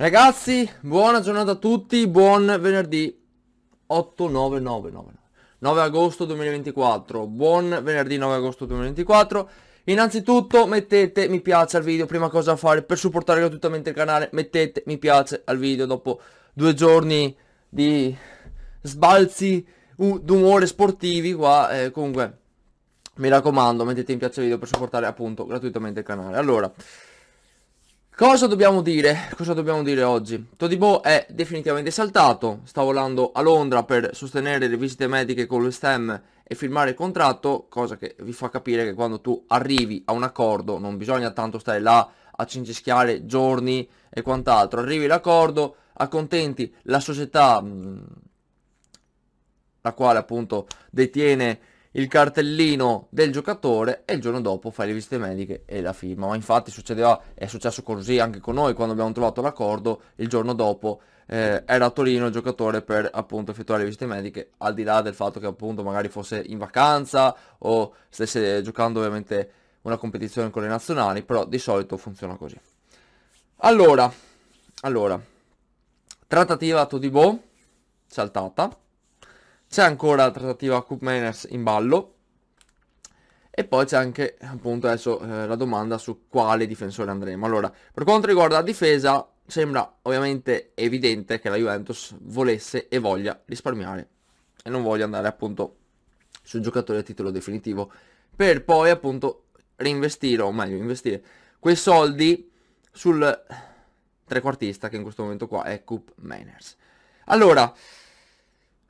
Ragazzi, buona giornata a tutti, buon venerdì 8, 9, 9, 9, 9 agosto 2024, buon venerdì 9 agosto 2024 Innanzitutto mettete mi piace al video, prima cosa da fare per supportare gratuitamente il canale, mettete mi piace al video dopo due giorni di sbalzi d'umore sportivi qua, eh, comunque mi raccomando mettete mi piace al video per supportare appunto gratuitamente il canale Allora, Cosa dobbiamo dire? Cosa dobbiamo dire oggi? Todibo è definitivamente saltato, sta volando a Londra per sostenere le visite mediche con lo STEM e firmare il contratto, cosa che vi fa capire che quando tu arrivi a un accordo non bisogna tanto stare là a cincischiare giorni e quant'altro, arrivi l'accordo, accontenti la società mh, mm, la quale appunto detiene il cartellino del giocatore e il giorno dopo fai le visite mediche e la firma. Ma infatti succedeva, è successo così anche con noi quando abbiamo trovato l'accordo, il giorno dopo eh, era a Torino il giocatore per appunto effettuare le visite mediche, al di là del fatto che appunto magari fosse in vacanza o stesse giocando ovviamente una competizione con le nazionali, però di solito funziona così. Allora, allora, trattativa Todibo, saltata, c'è ancora la trattativa Coop Manners in ballo. E poi c'è anche appunto adesso eh, la domanda su quale difensore andremo. Allora, per quanto riguarda la difesa, sembra ovviamente evidente che la Juventus volesse e voglia risparmiare e non voglia andare appunto sul giocatore a titolo definitivo per poi appunto reinvestire o meglio investire quei soldi sul eh, trequartista che in questo momento qua è Coop Manners. Allora,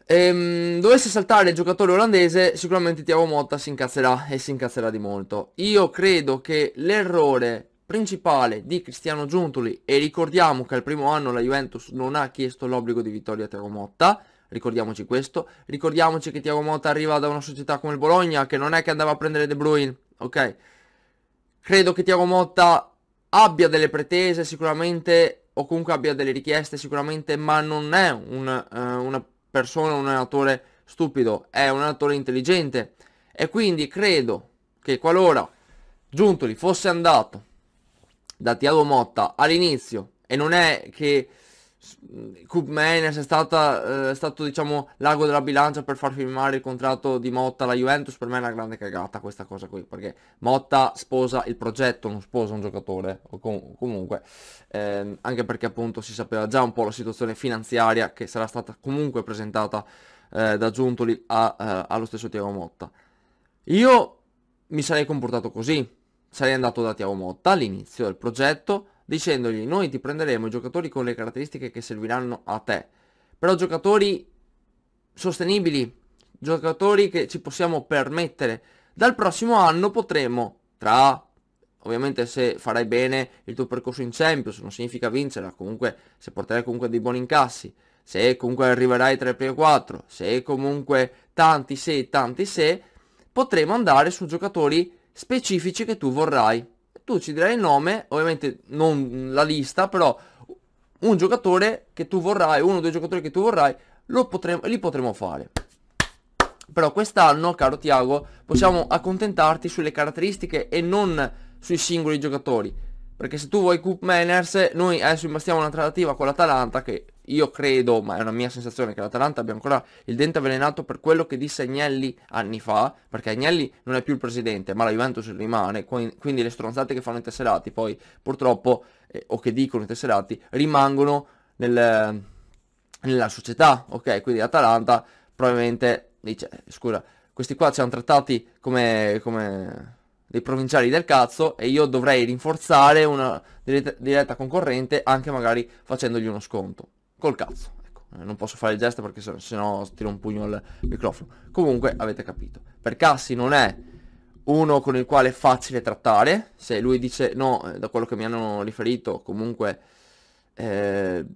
Ehm, dovesse saltare il giocatore olandese sicuramente Tiago Motta si incazzerà e si incazzerà di molto. Io credo che l'errore principale di Cristiano Giuntoli e ricordiamo che al primo anno la Juventus non ha chiesto l'obbligo di vittoria a Tiago Motta, ricordiamoci questo, ricordiamoci che Tiago Motta arriva da una società come il Bologna che non è che andava a prendere De Bruyne, ok? Credo che Tiago Motta abbia delle pretese sicuramente o comunque abbia delle richieste sicuramente ma non è un, eh, una persona, un allenatore stupido, è un allenatore intelligente e quindi credo che qualora Giuntoli fosse andato da Tiago Motta all'inizio e non è che Koopmeiners mm, è, stata, eh, stato diciamo l'ago della bilancia per far firmare il contratto di Motta alla Juventus per me è una grande cagata questa cosa qui perché Motta sposa il progetto non sposa un giocatore o com comunque ehm, anche perché appunto si sapeva già un po' la situazione finanziaria che sarà stata comunque presentata eh, da Giuntoli a, eh, allo stesso Tiago Motta io mi sarei comportato così sarei andato da Tiago Motta all'inizio del progetto dicendogli noi ti prenderemo giocatori con le caratteristiche che serviranno a te, però giocatori sostenibili, giocatori che ci possiamo permettere. Dal prossimo anno potremo, tra ovviamente se farai bene il tuo percorso in Champions, non significa vincerla, comunque se porterai comunque dei buoni incassi, se comunque arriverai tra i primi 4, se comunque tanti se, tanti se, potremo andare su giocatori specifici che tu vorrai tu ci dirai il nome, ovviamente non la lista, però un giocatore che tu vorrai, uno o due giocatori che tu vorrai, lo potremo, li potremo fare. Però quest'anno, caro Tiago, possiamo accontentarti sulle caratteristiche e non sui singoli giocatori perché se tu vuoi Coop Manners, noi adesso imbastiamo una trattativa con l'Atalanta che io credo, ma è una mia sensazione, che l'Atalanta abbia ancora il dente avvelenato per quello che disse Agnelli anni fa, perché Agnelli non è più il presidente, ma la Juventus rimane, quindi le stronzate che fanno i tesserati poi purtroppo, eh, o che dicono i tesserati, rimangono nel, nella società, ok? Quindi l'Atalanta probabilmente dice, eh, scusa, questi qua ci hanno trattati come, come dei provinciali del cazzo e io dovrei rinforzare una diretta, concorrente anche magari facendogli uno sconto. Col cazzo. Ecco, eh, non posso fare il gesto perché se, no tiro un pugno al microfono. Comunque avete capito. Per Cassi non è uno con il quale è facile trattare, se lui dice no, eh, da quello che mi hanno riferito, comunque eh,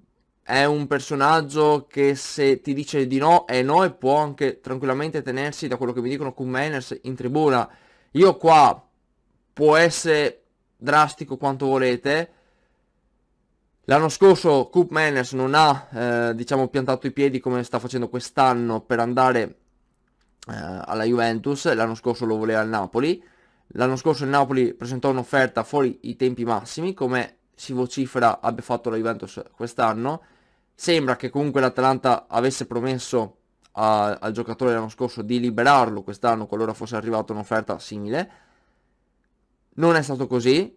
è un personaggio che se ti dice di no è no e può anche tranquillamente tenersi da quello che mi dicono con manners in tribuna io qua può essere drastico quanto volete. L'anno scorso Coop Manners non ha, eh, diciamo, piantato i piedi come sta facendo quest'anno per andare eh, alla Juventus. L'anno scorso lo voleva il Napoli. L'anno scorso il Napoli presentò un'offerta fuori i tempi massimi, come si vocifera abbia fatto la Juventus quest'anno. Sembra che comunque l'Atalanta avesse promesso a, al giocatore l'anno scorso di liberarlo quest'anno qualora fosse arrivata un'offerta simile. Non è stato così.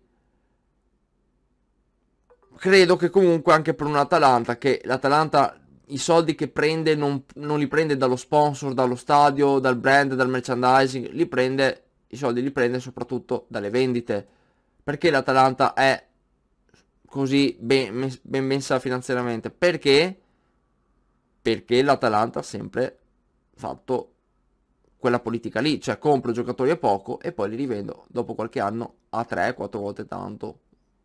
Credo che comunque anche per un Atalanta, che l'Atalanta i soldi che prende non, non, li prende dallo sponsor, dallo stadio, dal brand, dal merchandising, li prende, i soldi li prende soprattutto dalle vendite. Perché l'Atalanta è così ben, ben messa finanziariamente? Perché perché l'Atalanta ha sempre fatto quella politica lì, cioè compro giocatori a poco e poi li rivendo dopo qualche anno a 3-4 volte tanto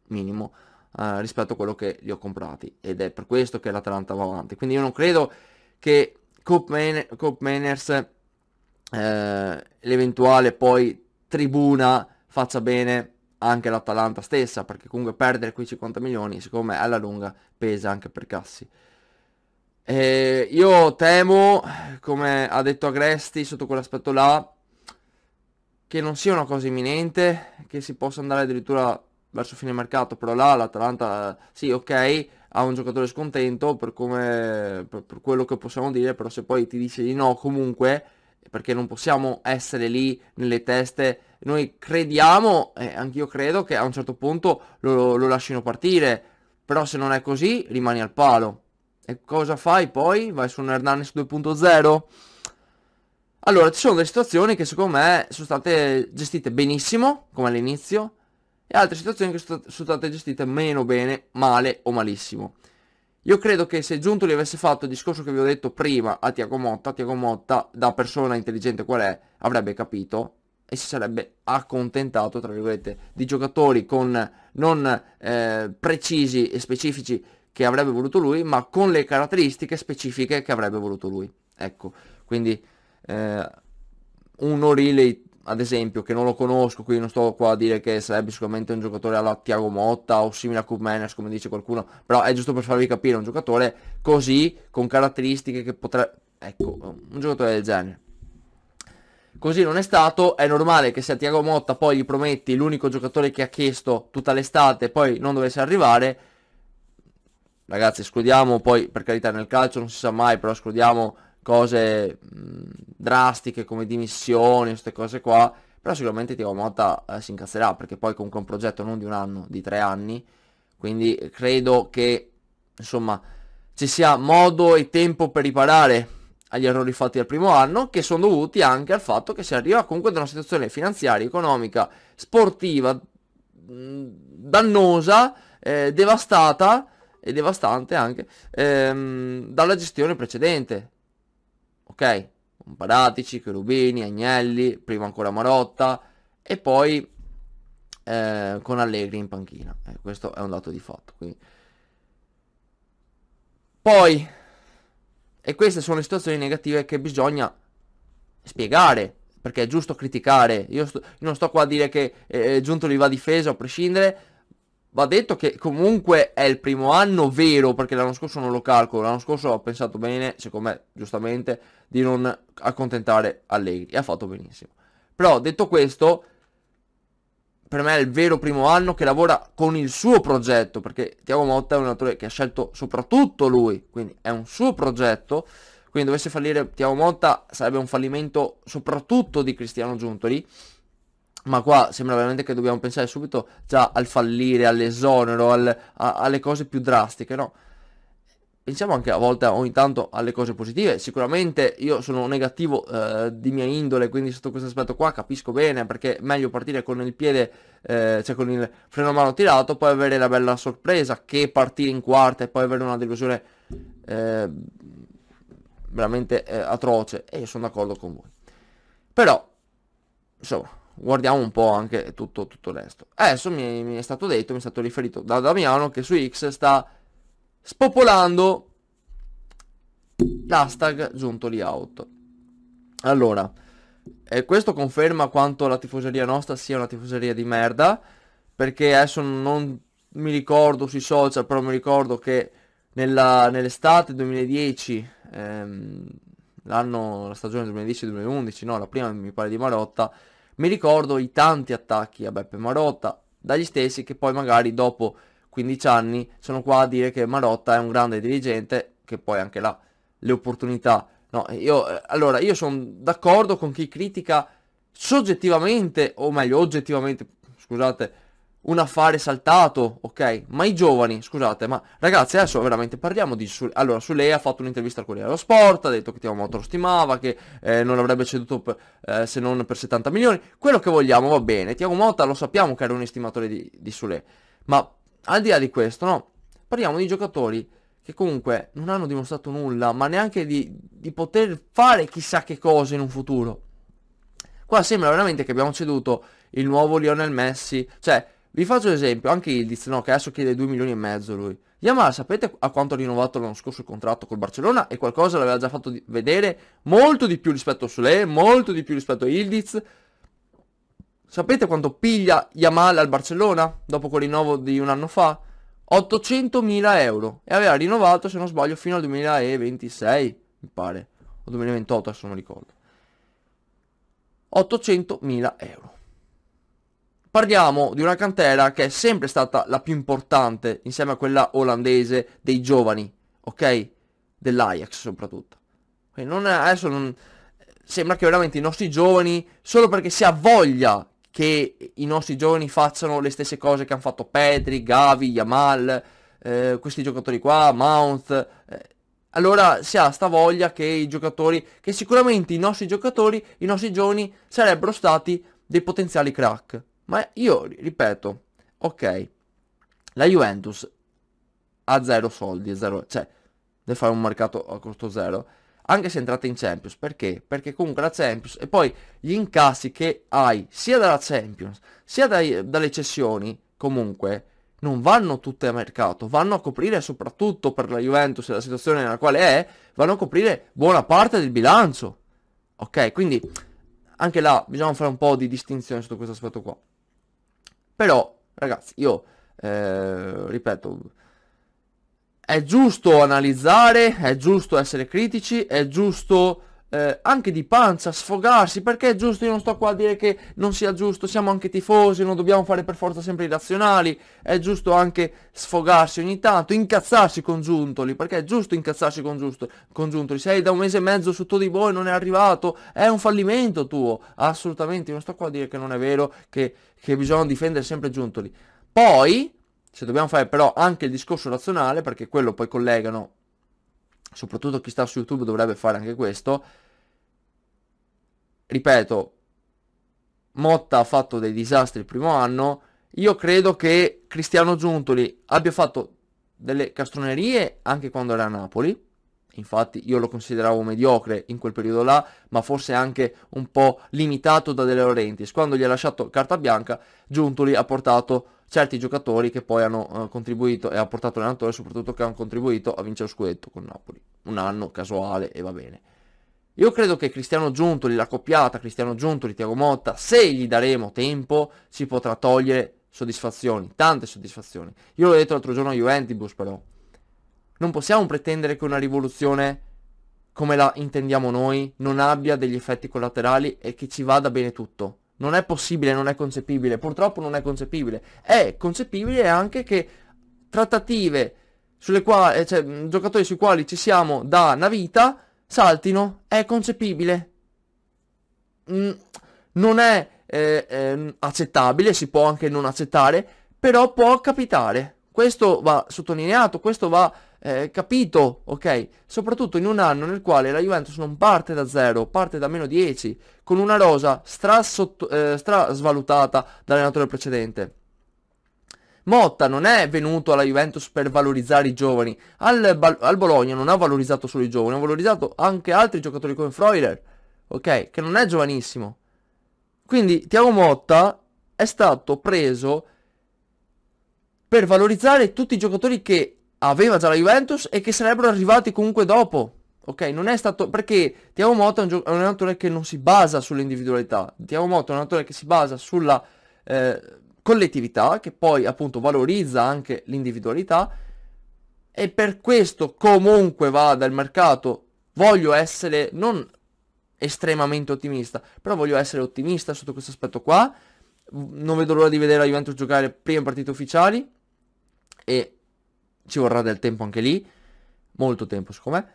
minimo eh, rispetto a quello che li ho comprati ed è per questo che l'Atalanta va avanti. Quindi io non credo che Coop Maners, eh, l'eventuale poi tribuna faccia bene anche l'Atalanta stessa perché comunque perdere quei 50 milioni siccome alla lunga pesa anche per Cassi. Eh, io temo, come ha detto Agresti sotto quell'aspetto là, che non sia una cosa imminente, che si possa andare addirittura verso fine mercato, però là l'Atalanta, sì ok, ha un giocatore scontento per, come, per, per quello che possiamo dire, però se poi ti dice di no comunque, perché non possiamo essere lì nelle teste. Noi crediamo, e eh, anch'io credo, che a un certo punto lo, lo, lasciano partire, però se non è così rimani al palo. E cosa fai poi? Vai su un Hernanes 2.0? Allora, ci sono delle situazioni che secondo me sono state gestite benissimo, come all'inizio, e altre situazioni che sono state gestite meno bene, male o malissimo. Io credo che se Giunto gli avesse fatto il discorso che vi ho detto prima a Tiago Motta, Tiago Motta, da persona intelligente qual è, avrebbe capito e si sarebbe accontentato, tra virgolette, di giocatori con non eh, precisi e specifici che avrebbe voluto lui, ma con le caratteristiche specifiche che avrebbe voluto lui. Ecco, quindi eh, un O'Reilly, ad esempio, che non lo conosco, quindi non sto qua a dire che sarebbe sicuramente un giocatore alla Tiago Motta o simile a Kubmenes, come dice qualcuno, però è giusto per farvi capire, un giocatore così, con caratteristiche che potrebbe... Ecco, un giocatore del genere. Così non è stato, è normale che se a Tiago Motta poi gli prometti l'unico giocatore che ha chiesto tutta l'estate poi non dovesse arrivare, ragazzi escludiamo poi per carità nel calcio non si sa mai però escludiamo cose mh, drastiche come dimissioni queste cose qua però sicuramente Tiago Motta eh, si incazzerà perché poi comunque è un progetto non di un anno di tre anni quindi eh, credo che insomma ci sia modo e tempo per riparare agli errori fatti al primo anno che sono dovuti anche al fatto che si arriva comunque da una situazione finanziaria, economica, sportiva, mh, dannosa, eh, devastata e devastante anche ehm, dalla gestione precedente. Ok? Paratici, Cherubini, Agnelli, prima ancora Marotta e poi eh, con Allegri in panchina. Eh, questo è un dato di fatto. Quindi. Poi, e queste sono le situazioni negative che bisogna spiegare, perché è giusto criticare. Io, sto, io non sto qua a dire che eh, eh Giunto li va difeso a prescindere, Va detto che comunque è il primo anno vero, perché l'anno scorso non lo calcolo, l'anno scorso ho pensato bene, secondo me giustamente, di non accontentare Allegri e ha fatto benissimo. Però detto questo, per me è il vero primo anno che lavora con il suo progetto, perché Tiago Motta è un attore che ha scelto soprattutto lui, quindi è un suo progetto, quindi dovesse fallire Tiago Motta sarebbe un fallimento soprattutto di Cristiano Giuntoli, ma qua sembra veramente che dobbiamo pensare subito già al fallire, all'esonero, al, a, alle cose più drastiche, no? Pensiamo anche a volte ogni tanto alle cose positive, sicuramente io sono negativo eh, di mia indole, quindi sotto questo aspetto qua capisco bene perché è meglio partire con il piede, eh, cioè con il freno a mano tirato, poi avere la bella sorpresa che partire in quarta e poi avere una delusione eh, veramente eh, atroce e io sono d'accordo con voi. Però, insomma, guardiamo un po' anche tutto, tutto il resto. Adesso mi, mi, è stato detto, mi è stato riferito da Damiano che su X sta spopolando l'hashtag Giuntoli Out. Allora, e questo conferma quanto la tifoseria nostra sia una tifoseria di merda, perché adesso non mi ricordo sui social, però mi ricordo che nella, nell'estate 2010, ehm, l'anno, la stagione 2010-2011, no, la prima mi pare di Marotta, mi ricordo i tanti attacchi a Beppe Marotta, dagli stessi che poi magari dopo 15 anni sono qua a dire che Marotta è un grande dirigente, che poi anche là le opportunità. No, io, allora, io sono d'accordo con chi critica soggettivamente, o meglio oggettivamente, scusate, un affare saltato, ok? Ma i giovani, scusate, ma ragazzi adesso veramente parliamo di... Su... Allora, Sulei ha fatto un'intervista al Corriere dello Sport, ha detto che Tiamo Moto lo stimava, che eh, non l'avrebbe ceduto per, eh, se non per 70 milioni, quello che vogliamo va bene, Tiamo Motta lo sappiamo che era un estimatore di, di Sule, ma al di là di questo, no, parliamo di giocatori che comunque non hanno dimostrato nulla, ma neanche di, di poter fare chissà che cosa in un futuro. Qua sembra veramente che abbiamo ceduto il nuovo Lionel Messi, cioè vi faccio esempio, anche Ildiz, no, che adesso chiede 2 milioni e mezzo lui. Yamal, sapete a quanto ha rinnovato l'anno scorso il contratto col Barcellona? E qualcosa l'aveva già fatto vedere molto di più rispetto a Sule, molto di più rispetto a Ildiz. Sapete quanto piglia Yamal al Barcellona dopo quel rinnovo di un anno fa? 800.000 euro. E aveva rinnovato, se non sbaglio, fino al 2026, mi pare. O 2028, adesso non ricordo. 800.000 euro. Parliamo di una cantera che è sempre stata la più importante, insieme a quella olandese, dei giovani, ok? Dell'Ajax soprattutto. Quindi non, adesso non, sembra che veramente i nostri giovani, solo perché si ha voglia che i nostri giovani facciano le stesse cose che hanno fatto Petri, Gavi, Yamal, eh, questi giocatori qua, Mount, eh, allora si ha sta voglia che i giocatori, che sicuramente i nostri giocatori, i nostri giovani sarebbero stati dei potenziali crack. Ma io ripeto, ok, la Juventus ha zero soldi, zero, cioè deve fare un mercato a costo zero, anche se entrate in Champions, perché? Perché comunque la Champions e poi gli incassi che hai sia dalla Champions sia dai, dalle cessioni comunque non vanno tutte a mercato, vanno a coprire soprattutto per la Juventus e la situazione nella quale è, vanno a coprire buona parte del bilancio. Ok, quindi anche là bisogna fare un po' di distinzione sotto questo aspetto qua. Però, ragazzi, io eh, ripeto, è giusto analizzare, è giusto essere critici, è giusto eh, anche di pancia sfogarsi, perché è giusto, io non sto qua a dire che non sia giusto, siamo anche tifosi, non dobbiamo fare per forza sempre i razionali, è giusto anche sfogarsi ogni tanto, incazzarsi con Giuntoli, perché è giusto incazzarsi con, giusto, con Giuntoli, sei da un mese e mezzo sotto di voi, non è arrivato, è un fallimento tuo, assolutamente, io non sto qua a dire che non è vero, che che bisogna difendere sempre Giuntoli. Poi, se dobbiamo fare però anche il discorso razionale, perché quello poi collegano, soprattutto chi sta su YouTube dovrebbe fare anche questo, ripeto, Motta ha fatto dei disastri il primo anno, io credo che Cristiano Giuntoli abbia fatto delle castronerie anche quando era a Napoli, infatti io lo consideravo mediocre in quel periodo là, ma forse anche un po' limitato da De Laurentiis. Quando gli ha lasciato carta bianca, Giuntoli ha portato certi giocatori che poi hanno eh, contribuito e ha portato l'allenatore soprattutto che hanno contribuito a vincere lo scudetto con Napoli. Un anno casuale e va bene. Io credo che Cristiano Giuntoli, la coppiata Cristiano Giuntoli, Tiago Motta, se gli daremo tempo, si potrà togliere soddisfazioni, tante soddisfazioni. Io l'ho detto l'altro giorno a Juventus però, non possiamo pretendere che una rivoluzione come la intendiamo noi non abbia degli effetti collaterali e che ci vada bene tutto. Non è possibile, non è concepibile, purtroppo non è concepibile. È concepibile anche che trattative sulle quali, eh, cioè, giocatori sui quali ci siamo da una vita saltino, è concepibile. non è eh, eh, accettabile, si può anche non accettare, però può capitare. Questo va sottolineato, questo va eh, capito, ok? Soprattutto in un anno nel quale la Juventus non parte da zero, parte da meno 10, con una rosa stra, sotto, eh, stra dall'allenatore precedente. Motta non è venuto alla Juventus per valorizzare i giovani, al, al Bologna non ha valorizzato solo i giovani, ha valorizzato anche altri giocatori come Freuler, ok? Che non è giovanissimo. Quindi Tiago Motta è stato preso per valorizzare tutti i giocatori che aveva già la Juventus e che sarebbero arrivati comunque dopo. Ok, non è stato... perché Tiago Motta è un, gio... è un allenatore che non si basa sull'individualità. Tiago Motta è un allenatore che si basa sulla eh, collettività, che poi appunto valorizza anche l'individualità. E per questo comunque vada il mercato. Voglio essere non estremamente ottimista, però voglio essere ottimista sotto questo aspetto qua. Non vedo l'ora di vedere la Juventus giocare prima partite ufficiali e ci vorrà del tempo anche lì, molto tempo secondo me.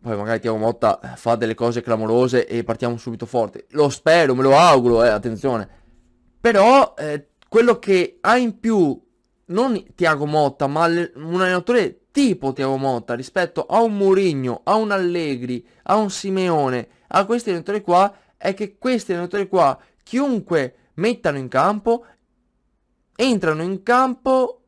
Poi magari Tiago Motta fa delle cose clamorose e partiamo subito forte. Lo spero, me lo auguro, eh, attenzione. Però eh, quello che ha in più, non Tiago Motta, ma un allenatore tipo Tiago Motta rispetto a un Mourinho, a un Allegri, a un Simeone, a questi allenatori qua, è che questi allenatori qua, chiunque mettano in campo, entrano in campo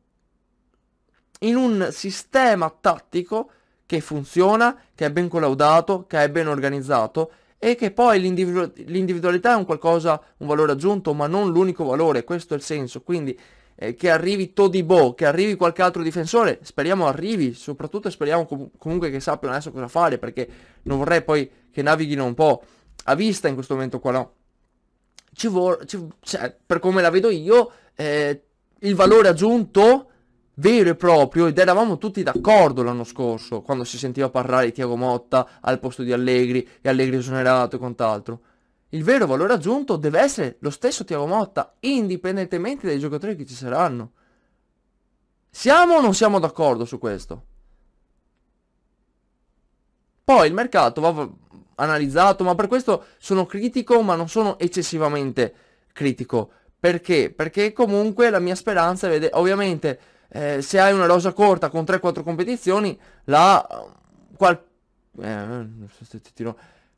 in un sistema tattico che funziona, che è ben collaudato, che è ben organizzato e che poi l'individu- l'individualità è un qualcosa, un valore aggiunto, ma non l'unico valore, questo è il senso. Quindi eh, che arrivi Todibo, che arrivi qualche altro difensore, speriamo arrivi, soprattutto speriamo com- comunque che sappiano adesso cosa fare, perché non vorrei poi che navighino un po' a vista in questo momento qua, no. Ci vor- ci- cioè, per come la vedo io, eh, il valore aggiunto vero e proprio ed eravamo tutti d'accordo l'anno scorso quando si sentiva parlare di Tiago Motta al posto di Allegri e Allegri esonerato e quant'altro. Il vero valore aggiunto deve essere lo stesso Tiago Motta, indipendentemente dai giocatori che ci saranno. Siamo o non siamo d'accordo su questo? Poi il mercato va analizzato, ma per questo sono critico, ma non sono eccessivamente critico. Perché? Perché comunque la mia speranza, vede, ovviamente eh, se hai una rosa corta con 3-4 competizioni, la, eh, qual, eh,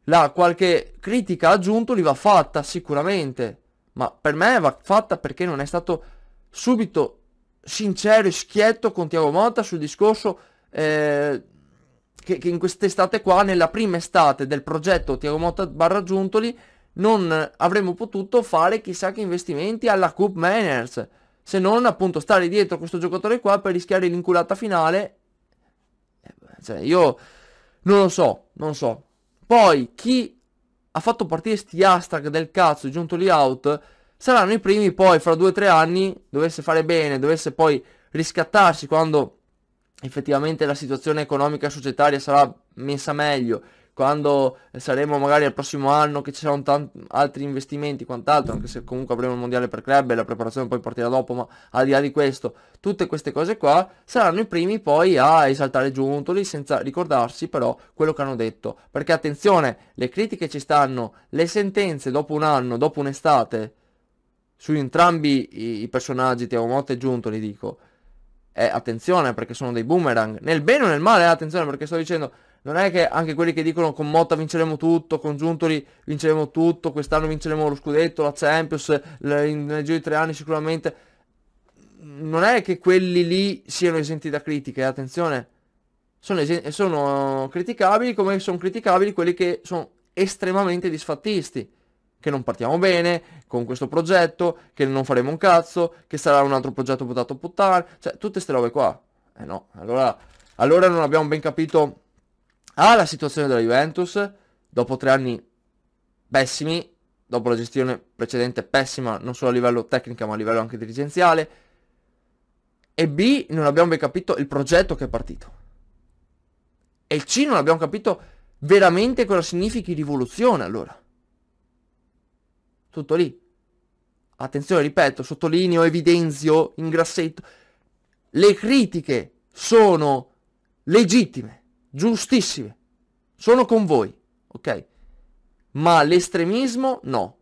la qualche critica aggiunto li va fatta sicuramente, ma per me va fatta perché non è stato subito sincero e schietto con Tiago Motta sul discorso eh, che, che, in quest'estate qua, nella prima estate del progetto Tiago Motta barra Giuntoli, non avremmo potuto fare chissà che investimenti alla Cup Manners se non appunto stare dietro questo giocatore qua per rischiare l'inculata finale. Eh, cioè, io non lo so, non so. Poi chi ha fatto partire sti hashtag del cazzo giunto lì out saranno i primi poi fra 2-3 anni, dovesse fare bene, dovesse poi riscattarsi quando effettivamente la situazione economica e societaria sarà messa meglio quando saremo magari al prossimo anno che ci saranno tanti altri investimenti quant'altro anche se comunque avremo il mondiale per club e la preparazione poi partirà dopo ma al di là di questo tutte queste cose qua saranno i primi poi a esaltare Giuntoli senza ricordarsi però quello che hanno detto perché attenzione le critiche ci stanno le sentenze dopo un anno dopo un'estate su entrambi i personaggi Teomote e Giuntoli dico eh, attenzione perché sono dei boomerang nel bene o nel male eh, attenzione perché sto dicendo non è che anche quelli che dicono con Motta vinceremo tutto, con Giuntoli vinceremo tutto, quest'anno vinceremo lo scudetto, la Champions, le, in, nel giro di tre anni sicuramente, non è che quelli lì siano esenti da critiche, attenzione, sono, esen- sono criticabili come sono criticabili quelli che sono estremamente disfattisti che non partiamo bene con questo progetto, che non faremo un cazzo, che sarà un altro progetto buttato a puttane, cioè tutte ste robe qua. Eh no, allora, allora non abbiamo ben capito a la situazione della Juventus, dopo tre anni pessimi, dopo la gestione precedente pessima non solo a livello tecnico ma a livello anche dirigenziale, e B non abbiamo ben capito il progetto che è partito. E C non abbiamo capito veramente cosa significhi rivoluzione allora. Tutto lì. Attenzione, ripeto, sottolineo, evidenzio in grassetto. Le critiche sono legittime giustissime, sono con voi, ok? Ma l'estremismo no.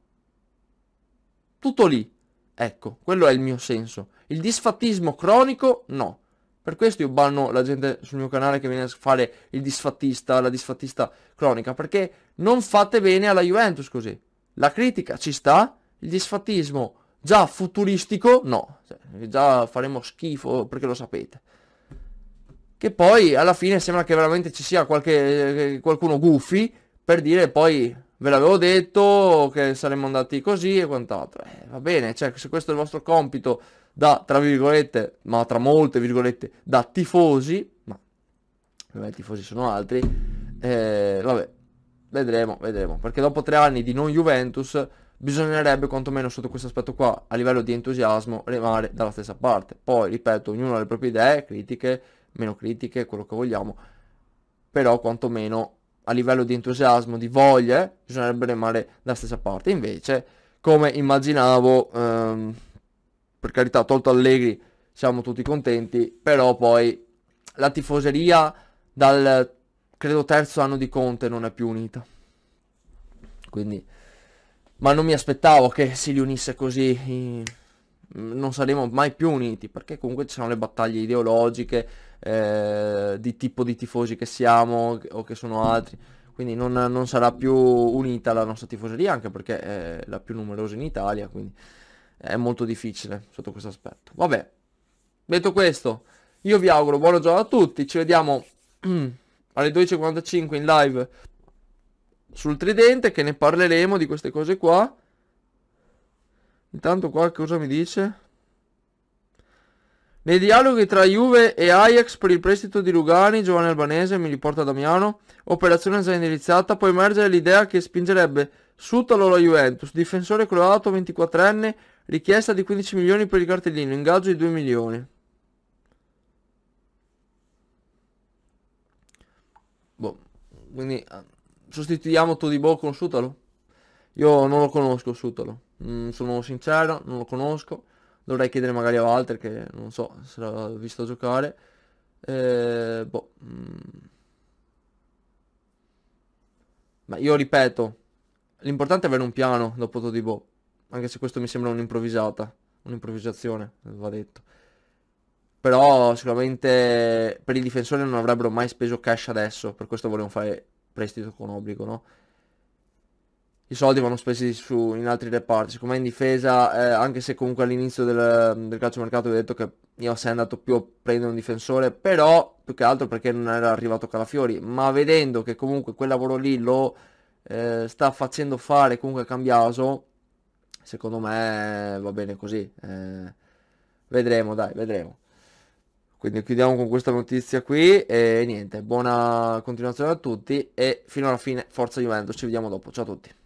Tutto lì, ecco, quello è il mio senso. Il disfattismo cronico no. Per questo io banno la gente sul mio canale che viene a fare il disfattista, la disfattista cronica, perché non fate bene alla Juventus così. La critica ci sta, il disfattismo già futuristico no, cioè, già faremo schifo perché lo sapete che poi alla fine sembra che veramente ci sia qualche, eh, qualcuno gufi per dire poi ve l'avevo detto che saremmo andati così e quant'altro. Eh, va bene, cioè se questo è il vostro compito da, tra virgolette, ma tra molte virgolette, da tifosi, ma vabbè, i tifosi sono altri, eh, vabbè, vedremo, vedremo, perché dopo tre anni di non Juventus bisognerebbe quantomeno sotto questo aspetto qua, a livello di entusiasmo, rimane dalla stessa parte. Poi, ripeto, ognuno ha le proprie idee, critiche, meno critiche, quello che vogliamo, però quantomeno a livello di entusiasmo, di voglia, bisognerebbe remare dalla stessa parte. Invece, come immaginavo, ehm, per carità, tolto Allegri, siamo tutti contenti, però poi la tifoseria dal credo terzo anno di Conte non è più unita. Quindi, ma non mi aspettavo che si riunisse così, non saremo mai più uniti, perché comunque ci sono le battaglie ideologiche, eh, di tipo di tifosi che siamo o che sono altri. Quindi non, non sarà più unita la nostra tifoseria, anche perché è la più numerosa in Italia, quindi è molto difficile sotto questo aspetto. Vabbè, detto questo, io vi auguro buona giornata a tutti, ci vediamo alle 12.45 in live sul tridente che ne parleremo di queste cose qua. Intanto qua cosa mi dice? Nei dialoghi tra Juve e Ajax per il prestito di Lugani, giovane albanese, mi riporta Damiano, operazione già indirizzata, può emergere l'idea che spingerebbe Sutalo la Juventus, difensore croato 24enne, richiesta di 15 milioni per il cartellino, ingaggio di 2 milioni. Boh, quindi ah, sostituiamo Todibo con Sutalo? Io non lo conosco Sutalo, mm, sono sincero, non lo conosco dovrei chiedere magari a Walter che non so se l'ha visto giocare. Eh, boh. Mm. Ma io ripeto, l'importante è avere un piano dopo Todibo, anche se questo mi sembra un'improvvisata, un'improvvisazione, va detto. Però sicuramente per i difensori non avrebbero mai speso cash adesso, per questo volevano fare prestito con obbligo, no? i soldi vanno spesi su, in altri reparti. siccome in difesa, eh, anche se comunque all'inizio del, del calciomercato ho detto che io sei andato più a prendere un difensore, però più che altro perché non era arrivato Calafiori, ma vedendo che comunque quel lavoro lì lo eh, sta facendo fare comunque Cambiaso, secondo me va bene così. Eh, vedremo, dai, vedremo. Quindi chiudiamo con questa notizia qui e niente, buona continuazione a tutti e fino alla fine Forza Juventus, ci vediamo dopo, ciao a tutti.